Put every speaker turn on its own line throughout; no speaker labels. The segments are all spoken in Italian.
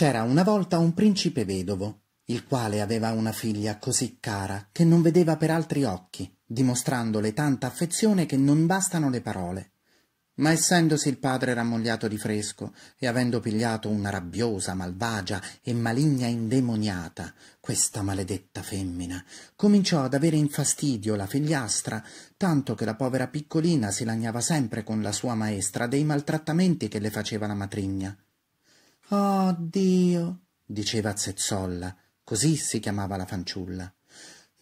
C'era una volta un principe vedovo, il quale aveva una figlia così cara che non vedeva per altri occhi, dimostrandole tanta affezione che non bastano le parole. Ma essendosi il padre rammogliato di fresco e avendo pigliato una rabbiosa, malvagia e maligna indemoniata, questa maledetta femmina, cominciò ad avere in fastidio la figliastra, tanto che la povera piccolina si lagnava sempre con la sua maestra dei maltrattamenti che le faceva la matrigna oh dio diceva zezzolla così si chiamava la fanciulla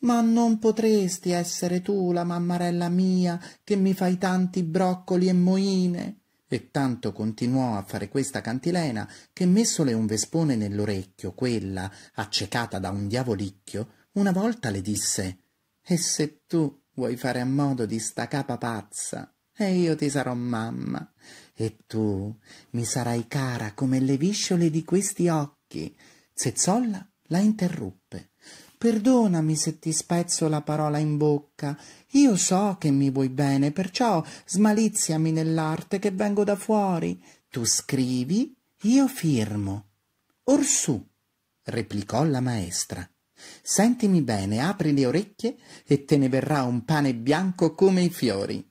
ma non potresti essere tu la mammarella mia che mi fai tanti broccoli e moine e tanto continuò a fare questa cantilena che messole un vespone nell'orecchio quella accecata da un diavolicchio una volta le disse e se tu vuoi fare a modo di sta capa pazza e io ti sarò mamma e tu mi sarai cara come le visciole di questi occhi. Zezzolla la interruppe. Perdonami se ti spezzo la parola in bocca. Io so che mi vuoi bene, perciò smaliziami nell'arte che vengo da fuori. Tu scrivi, io firmo. Orsù, replicò la maestra. Sentimi bene, apri le orecchie e te ne verrà un pane bianco come i fiori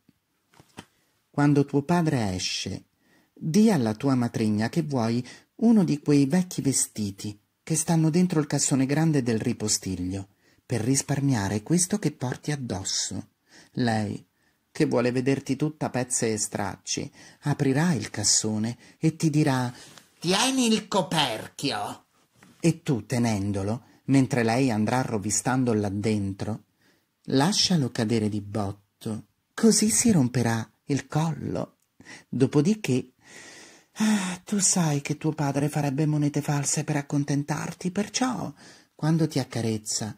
quando tuo padre esce, di alla tua matrigna che vuoi uno di quei vecchi vestiti che stanno dentro il cassone grande del ripostiglio, per risparmiare questo che porti addosso. Lei, che vuole vederti tutta pezze e stracci, aprirà il cassone e ti dirà Tieni il coperchio. E tu, tenendolo, mentre lei andrà rovistando là dentro, lascialo cadere di botto, così si romperà il collo. Dopodiché Ah, tu sai che tuo padre farebbe monete false per accontentarti, perciò, quando ti accarezza,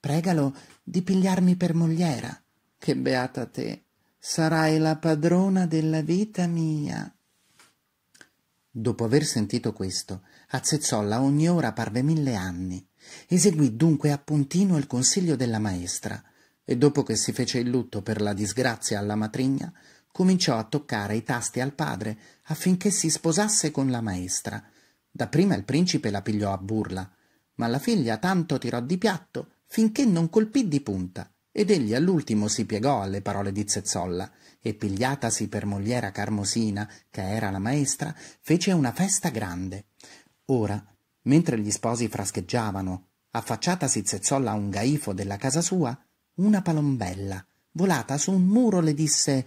pregalo di pigliarmi per mogliera. Che beata te, sarai la padrona della vita mia. Dopo aver sentito questo, Azzezzolla ogni ora parve mille anni. Eseguì dunque appuntino il consiglio della maestra e dopo che si fece il lutto per la disgrazia alla matrigna, cominciò a toccare i tasti al padre affinché si sposasse con la maestra. Dapprima il principe la pigliò a burla, ma la figlia tanto tirò di piatto finché non colpì di punta, ed egli all'ultimo si piegò alle parole di Zezzolla e pigliatasi per mogliera Carmosina, che era la maestra, fece una festa grande. Ora, mentre gli sposi frascheggiavano, affacciatasi Zezzolla a un gaifo della casa sua, una palombella, volata su un muro, le disse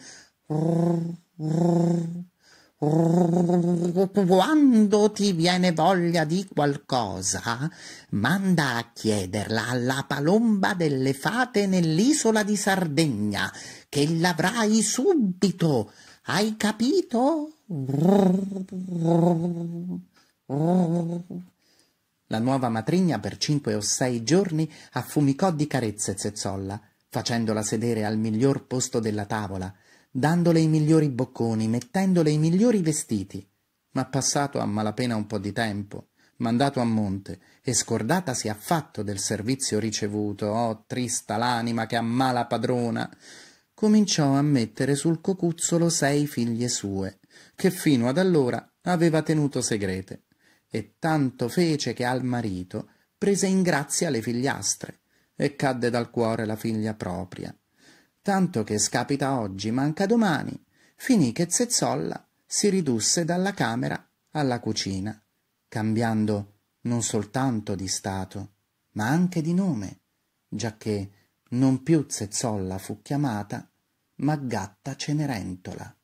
quando ti viene voglia di qualcosa, manda a chiederla alla palomba delle fate nell'isola di Sardegna, che l'avrai subito. Hai capito? La nuova matrigna per cinque o sei giorni affumicò di carezze Zezzolla, facendola sedere al miglior posto della tavola, dandole i migliori bocconi, mettendole i migliori vestiti, ma passato a malapena un po' di tempo, mandato a monte e scordatasi affatto del servizio ricevuto, oh trista l'anima che a mala padrona, cominciò a mettere sul cocuzzolo sei figlie sue, che fino ad allora aveva tenuto segrete, e tanto fece che al marito prese in grazia le figliastre, e cadde dal cuore la figlia propria, tanto che scapita oggi, manca domani, finì che Zezzolla si ridusse dalla camera alla cucina, cambiando non soltanto di stato, ma anche di nome, giacché non più Zezzolla fu chiamata, ma Gatta Cenerentola.